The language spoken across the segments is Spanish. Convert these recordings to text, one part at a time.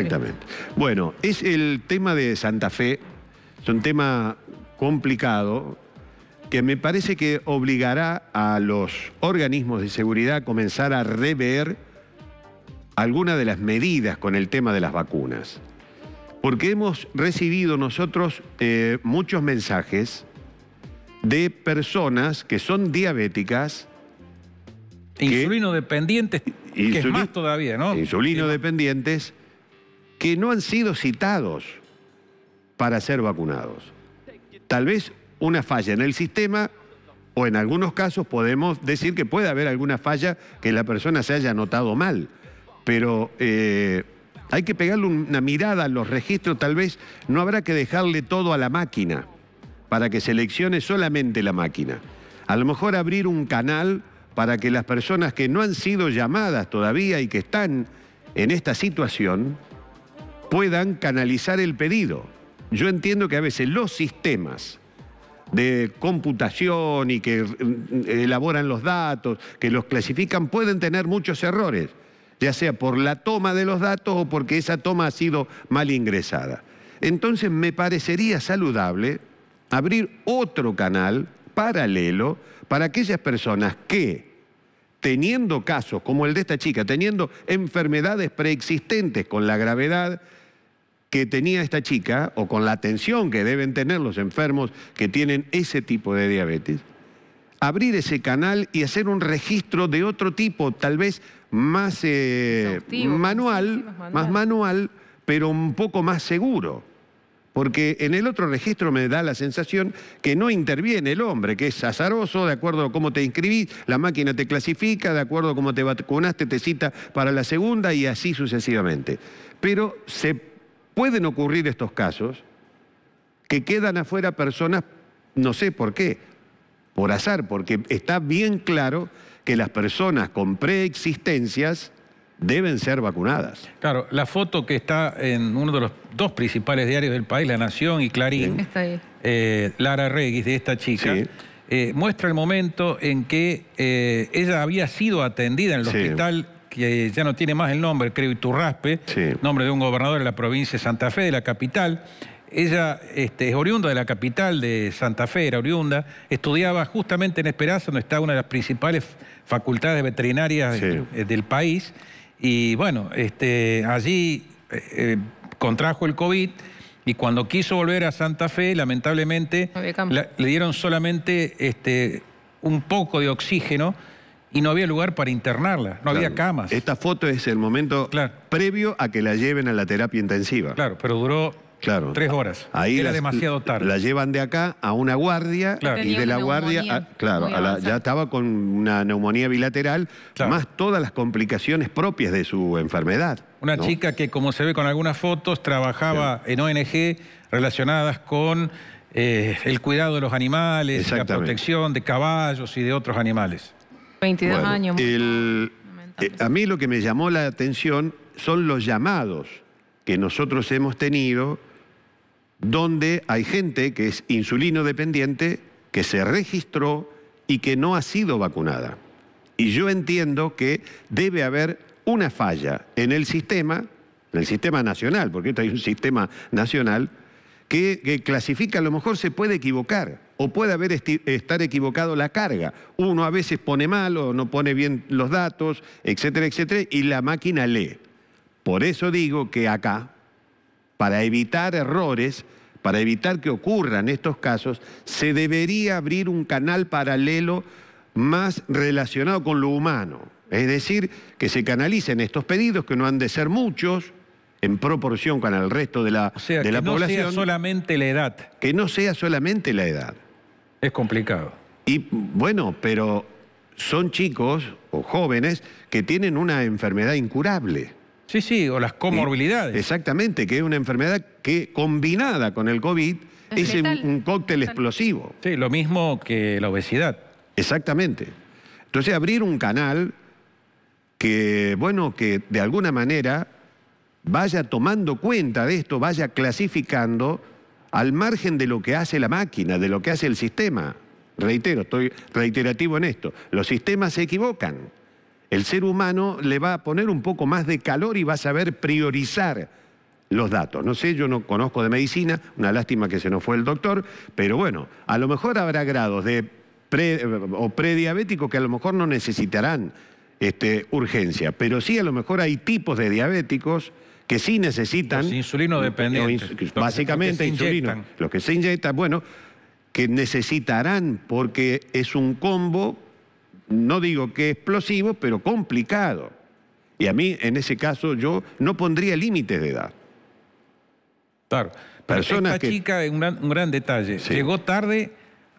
Exactamente. Bueno, es el tema de Santa Fe, es un tema complicado que me parece que obligará a los organismos de seguridad a comenzar a rever algunas de las medidas con el tema de las vacunas. Porque hemos recibido nosotros eh, muchos mensajes de personas que son diabéticas. E insulino dependientes, que es más todavía, ¿no? Insulino dependientes que no han sido citados para ser vacunados. Tal vez una falla en el sistema o en algunos casos podemos decir que puede haber alguna falla que la persona se haya notado mal, pero eh, hay que pegarle una mirada a los registros, tal vez no habrá que dejarle todo a la máquina para que seleccione solamente la máquina. A lo mejor abrir un canal para que las personas que no han sido llamadas todavía y que están en esta situación, puedan canalizar el pedido. Yo entiendo que a veces los sistemas de computación y que mm, elaboran los datos, que los clasifican, pueden tener muchos errores, ya sea por la toma de los datos o porque esa toma ha sido mal ingresada. Entonces me parecería saludable abrir otro canal paralelo para aquellas personas que, teniendo casos como el de esta chica, teniendo enfermedades preexistentes con la gravedad, que tenía esta chica o con la atención que deben tener los enfermos que tienen ese tipo de diabetes, abrir ese canal y hacer un registro de otro tipo, tal vez eh, más manual, más manual, pero un poco más seguro. Porque en el otro registro me da la sensación que no interviene el hombre, que es azaroso, de acuerdo a cómo te inscribís, la máquina te clasifica, de acuerdo a cómo te vacunaste, te cita para la segunda y así sucesivamente. Pero se pueden ocurrir estos casos que quedan afuera personas, no sé por qué, por azar, porque está bien claro que las personas con preexistencias deben ser vacunadas. Claro, la foto que está en uno de los dos principales diarios del país, La Nación y Clarín, eh, Lara Regis, de esta chica, eh, muestra el momento en que eh, ella había sido atendida en el hospital que ya no tiene más el nombre, creo, Iturraspe, Turraspe nombre de un gobernador de la provincia de Santa Fe, de la capital. Ella este, es oriunda de la capital de Santa Fe, era oriunda, estudiaba justamente en Esperanza, donde está una de las principales facultades veterinarias este, eh, del país, y bueno, este, allí eh, eh, contrajo el COVID, y cuando quiso volver a Santa Fe, lamentablemente, le dieron solamente este, un poco de oxígeno, y no había lugar para internarla, no había camas. Esta foto es el momento previo a que la lleven a la terapia intensiva. Claro, pero duró tres horas. Ahí Era demasiado tarde. La llevan de acá a una guardia y de la guardia, claro, ya estaba con una neumonía bilateral, más todas las complicaciones propias de su enfermedad. Una chica que, como se ve con algunas fotos, trabajaba en ONG relacionadas con eh, el cuidado de los animales, la protección de caballos y de otros animales años. Eh, a mí lo que me llamó la atención son los llamados que nosotros hemos tenido donde hay gente que es insulino dependiente, que se registró y que no ha sido vacunada. Y yo entiendo que debe haber una falla en el sistema, en el sistema nacional, porque esto hay un sistema nacional, que clasifica, a lo mejor se puede equivocar o puede haber estar equivocado la carga. Uno a veces pone mal o no pone bien los datos, etcétera, etcétera, y la máquina lee. Por eso digo que acá, para evitar errores, para evitar que ocurran estos casos, se debería abrir un canal paralelo más relacionado con lo humano. Es decir, que se canalicen estos pedidos, que no han de ser muchos, en proporción con el resto de la, de la población. Que no sea solamente la edad. Que no sea solamente la edad. Es complicado. Y bueno, pero son chicos o jóvenes que tienen una enfermedad incurable. Sí, sí, o las comorbilidades. Exactamente, que es una enfermedad que combinada con el COVID es, un, cóctel explosivo. Sí, lo mismo que la obesidad. Exactamente. Entonces abrir un canal que, bueno, que de alguna manera vaya tomando cuenta de esto, vaya clasificando al margen de lo que hace la máquina, de lo que hace el sistema. Reitero, estoy reiterativo en esto. Los sistemas se equivocan. El ser humano le va a poner un poco más de calor y va a saber priorizar los datos. No sé, yo no conozco de medicina, una lástima que se nos fue el doctor, pero bueno, a lo mejor habrá grados de o prediabéticos que a lo mejor no necesitarán este, urgencia, pero sí a lo mejor hay tipos de diabéticos que sí necesitan... insulino dependiente básicamente insulino. Los que se inyectan, bueno, que necesitarán porque es un combo, no digo que explosivo, pero complicado. Y a mí, en ese caso, yo no pondría límites de edad. Claro. Pero esta chica, un gran, detalle, llegó tarde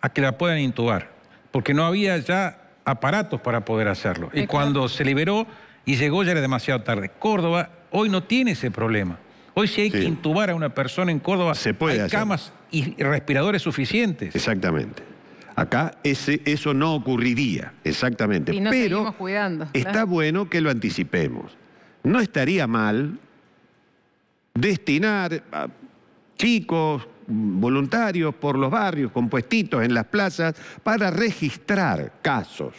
a que la puedan intubar, porque no había ya aparatos para poder hacerlo. Y cuando se liberó y llegó ya era demasiado tarde. Córdoba Hoy no tiene ese problema. Hoy si hay que intubar a una persona en Córdoba, Se puede hay camas y respiradores suficientes. Exactamente. Acá ese, eso no ocurriría, exactamente. Pero está bueno que lo anticipemos. No estaría mal destinar a chicos, voluntarios por los barrios, compuestitos en las plazas, para registrar casos.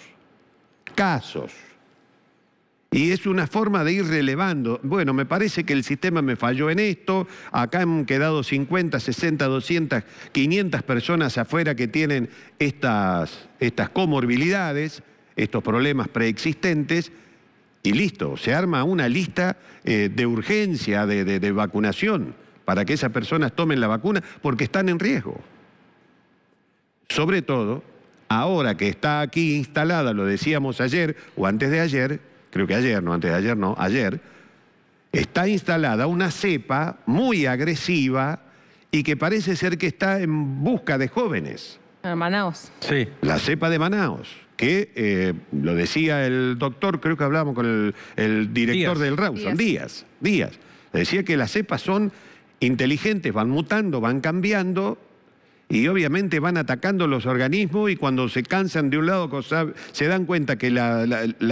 Casos. Y es una forma de ir relevando. Bueno, me parece que el sistema me falló en esto, acá han quedado 50, 60, 200, 500 personas afuera que tienen estas, estas comorbilidades, estos problemas preexistentes, y listo, se arma una lista eh, de urgencia de vacunación para que esas personas tomen la vacuna porque están en riesgo. Sobre todo, ahora que está aquí instalada, lo decíamos ayer o antes de ayer, creo que ayer, no antes de ayer, no, ayer, está instalada una cepa muy agresiva y que parece ser que está en busca de jóvenes. En Manaos. Sí. La cepa de Manaos, que eh, lo decía el doctor, creo que hablábamos con el, director del Rawson, Díaz, Díaz. Decía que las cepas son inteligentes, van mutando, van cambiando y obviamente van atacando los organismos y cuando se cansan de un lado, se dan cuenta que la,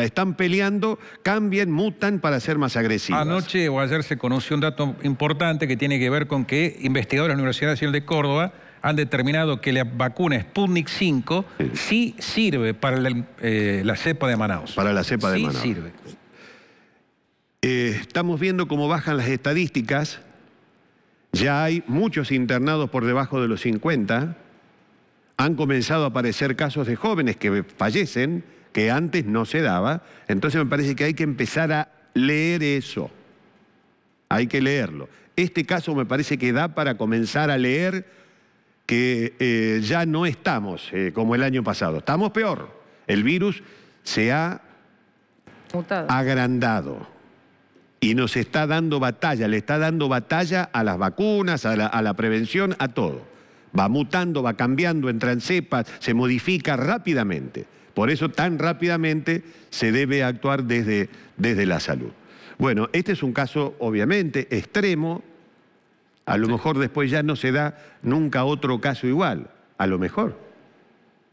están peleando, cambian, mutan para ser más agresivos. Anoche o ayer se conoció un dato importante que tiene que ver con que investigadores de la Universidad Nacional de Córdoba han determinado que la vacuna Sputnik 5 sí, sirve para eh, la, cepa de Manaus. Para la cepa de Manaus. Sí sirve. Eh, estamos viendo cómo bajan las estadísticas ya hay muchos internados por debajo de los 50. Han comenzado a aparecer casos de jóvenes que fallecen, que antes no se daba. Entonces me parece que hay que empezar a leer eso. Hay que leerlo. Este caso me parece que da para comenzar a leer que eh, ya no estamos eh, como el año pasado. Estamos peor. El virus se ha agrandado y nos está dando batalla, le está dando batalla a las vacunas, a la, prevención, a todo. Va mutando, va cambiando, entra en cepas, se modifica rápidamente. Por eso tan rápidamente se debe actuar desde, desde la salud. Bueno, este es un caso obviamente extremo. A lo mejor después ya no se da nunca otro caso igual. A lo mejor.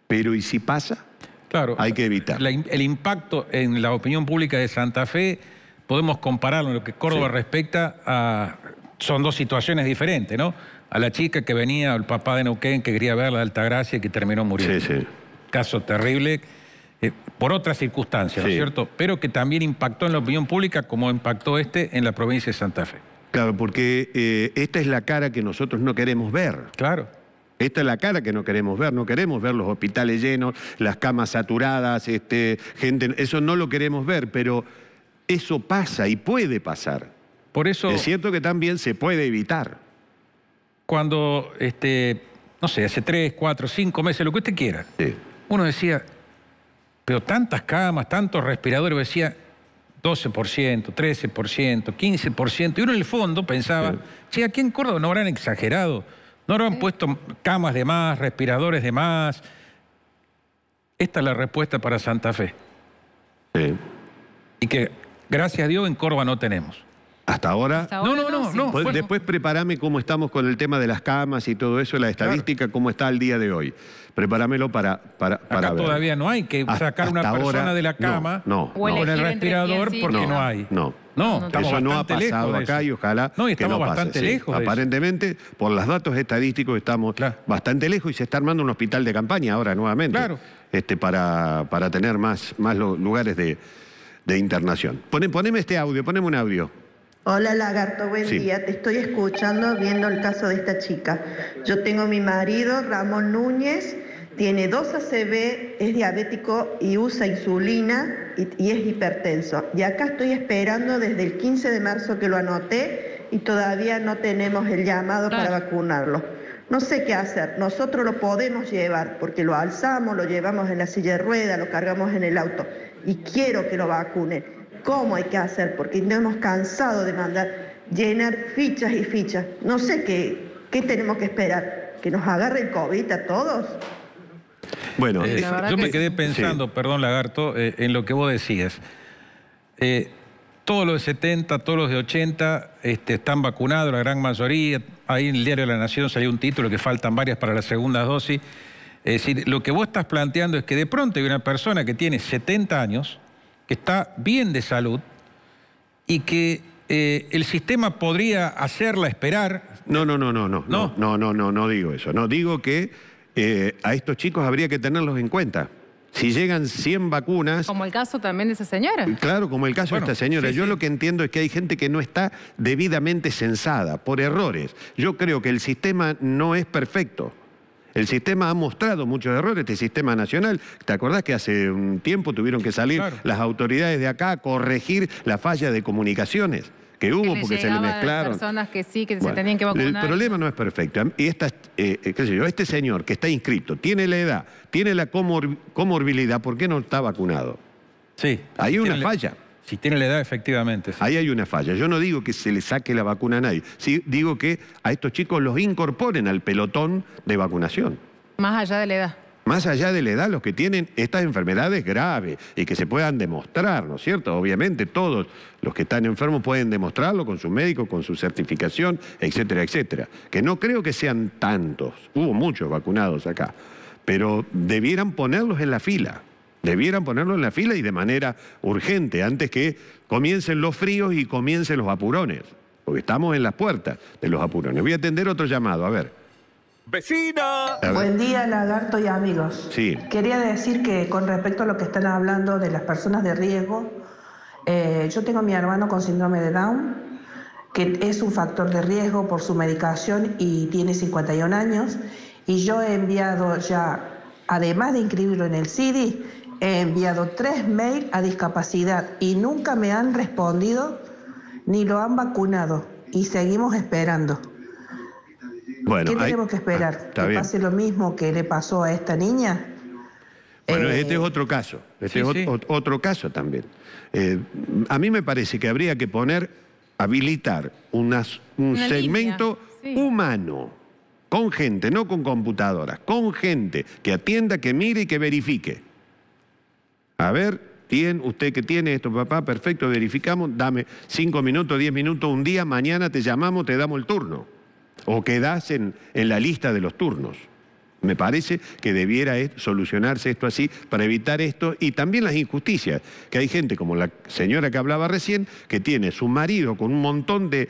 Pero ¿y si pasa? Claro. Hay que evitar. el impacto en la opinión pública de Santa Fe podemos compararlo en lo que Córdoba respecta a... Son dos situaciones diferentes, ¿no? A la chica que venía, al papá de Neuquén que quería verla de Altagracia y que terminó muriendo. Sí, sí. Caso terrible, eh, por otras circunstancias, ¿no es cierto? Pero que también impactó en la opinión pública como impactó este en la provincia de Santa Fe. Claro, porque eh, esta es la cara que nosotros no queremos ver. Claro. Esta es la cara que no queremos ver, no queremos ver los hospitales llenos, las camas saturadas, este, gente, eso no lo queremos ver, pero eso pasa y puede pasar. Por eso. Es cierto que también se puede evitar. Cuando, este, no sé, hace tres, cuatro, cinco meses, lo que usted quiera, uno decía, pero tantas camas, tantos respiradores, decía 12%, 13%, 15%, y uno en el fondo pensaba, si aquí en Córdoba no habrán exagerado, no habrán puesto camas de más, respiradores de más. Esta es la respuesta para Santa Fe. Sí. Y que Gracias a Dios en Córdoba no tenemos. Hasta ahora. no, no, no. después prepárame cómo estamos con el tema de las camas y todo eso, la estadística, cómo está el día de hoy. Prepáramelo para, para, Acá todavía no hay que sacar una persona de la cama no, con el respirador porque no, hay. No. No, eso no ha pasado acá y ojalá no, y estamos bastante lejos. Aparentemente, por los datos estadísticos estamos bastante lejos y se está armando un hospital de campaña ahora nuevamente. Claro. Este, para, para tener más, más lugares de, de internación. poneme este audio, poneme un audio. Hola Lagarto, buen día. Te estoy escuchando viendo el caso de esta chica. Yo tengo mi marido, Ramón Núñez, tiene 2 ACB, es diabético y usa insulina y, es hipertenso. Y acá estoy esperando desde el 15 de marzo que lo anoté y todavía no tenemos el llamado para vacunarlo. No sé qué hacer, nosotros lo podemos llevar porque lo alzamos, lo llevamos en la silla de rueda, lo cargamos en el auto y quiero que lo vacunen. ¿Cómo hay que hacer? Porque no hemos cansado de mandar llenar fichas y fichas. No sé qué, qué tenemos que esperar, que nos agarre el COVID a todos. Bueno, eh, yo me quedé pensando, perdón Lagarto, eh, en lo que vos decías. Eh, todos los de 70, todos los de 80 este, están vacunados, la gran mayoría. Ahí en el Diario de la Nación salió un título que faltan varias para la segunda dosis. Es decir, lo que vos estás planteando es que de pronto hay una persona que tiene 70 años, que está bien de salud y que eh, el sistema podría hacerla esperar. No, no, no, no, no, no, no, no, no, no, digo eso. No digo que eh, a estos chicos habría que tenerlos en cuenta. Si llegan 100 vacunas... Como el caso también de esa señora. Claro, como el caso de esta señora. Yo lo que entiendo es que hay gente que no está debidamente censada por errores. Yo creo que el sistema no es perfecto. El sistema ha mostrado muchos errores, este sistema nacional. ¿Te acordás que hace un tiempo tuvieron que salir las autoridades de acá a corregir la falla de comunicaciones? que hubo porque se le mezclaron. personas que sí, que se tenían que vacunar. El problema no es perfecto. Y esta, eh, eh, qué sé yo, este señor que está inscrito, tiene la edad, tiene la comorbilidad, ¿por qué no está vacunado? Sí. Hay una falla. si tiene la edad, efectivamente. Ahí hay una falla. Yo no digo que se le saque la vacuna a nadie. Sí, digo que a estos chicos los incorporen al pelotón de vacunación. Más allá de la edad. Más allá de la edad, los que tienen estas enfermedades graves y que se puedan demostrar, ¿no es cierto? Obviamente todos los que están enfermos pueden demostrarlo con su médico, con su certificación, etcétera, etcétera. Que no creo que sean tantos, hubo muchos vacunados acá, pero debieran ponerlos en la fila. Debieran ponerlos en la fila y de manera urgente, antes que comiencen los fríos y comiencen los apurones, porque estamos en las puertas de los apurones. Voy a atender otro llamado, a ver. Vecina. Buen día, lagarto y amigos. Quería decir que con respecto a lo que están hablando de las personas de riesgo, eh, yo tengo a mi hermano con síndrome de Down, que es un factor de riesgo por su medicación y tiene 51 años. Y yo he enviado ya, además de inscribirlo en el CD he enviado tres mails a discapacidad y nunca me han respondido ni lo han vacunado. Y seguimos esperando. Bueno, ¿Qué tenemos que esperar? Ah, ¿Que pase lo mismo que le pasó a esta niña? Bueno, eh, este es otro caso, este es otro caso también. Eh, a mí me parece que habría que poner, habilitar un segmento humano, con gente, no con computadoras, con gente que atienda, que mire y que verifique. A ver, tiene usted que tiene esto, papá, perfecto, verificamos, dame cinco minutos, diez minutos, un día, mañana te llamamos, te damos el turno o quedás en, la lista de los turnos. Me parece que debiera solucionarse esto así para evitar esto y también las injusticias, que hay gente como la señora que hablaba recién, que tiene su marido con un montón de,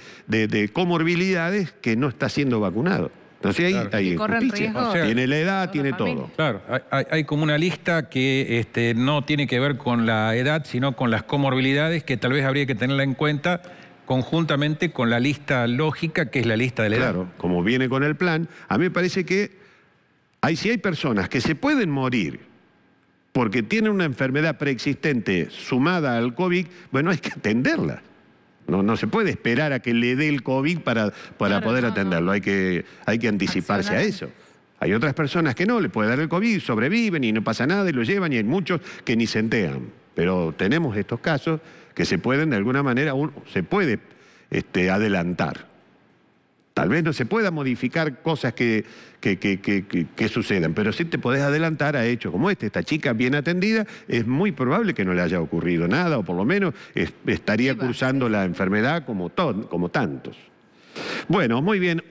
comorbilidades que no está siendo vacunado. Entonces ahí hay, hay tiene la edad, tiene todo. Claro, hay, como una lista que este, no tiene que ver con la edad, sino con las comorbilidades que tal vez habría que tenerla en cuenta conjuntamente con la lista lógica, que es la lista de edad. Claro, como viene con el plan, a mí me parece que si hay personas que se pueden morir porque tienen una enfermedad preexistente sumada al COVID, bueno, hay que atenderla. No, no se puede esperar a que le dé el COVID para, para poder atenderlo, Hay, que, hay que anticiparse a eso. Hay otras personas que no, le puede dar el COVID, sobreviven y no pasa nada y lo llevan y hay muchos que ni se enteran. Pero tenemos estos casos que se pueden, de alguna manera, un, se puede este, adelantar. Tal vez no se pueda modificar cosas que, que, sucedan, pero sí te podés adelantar a hechos como este. Esta chica bien atendida, es muy probable que no le haya ocurrido nada, o por lo menos estaría cursando la enfermedad como, como tantos. Bueno, muy bien.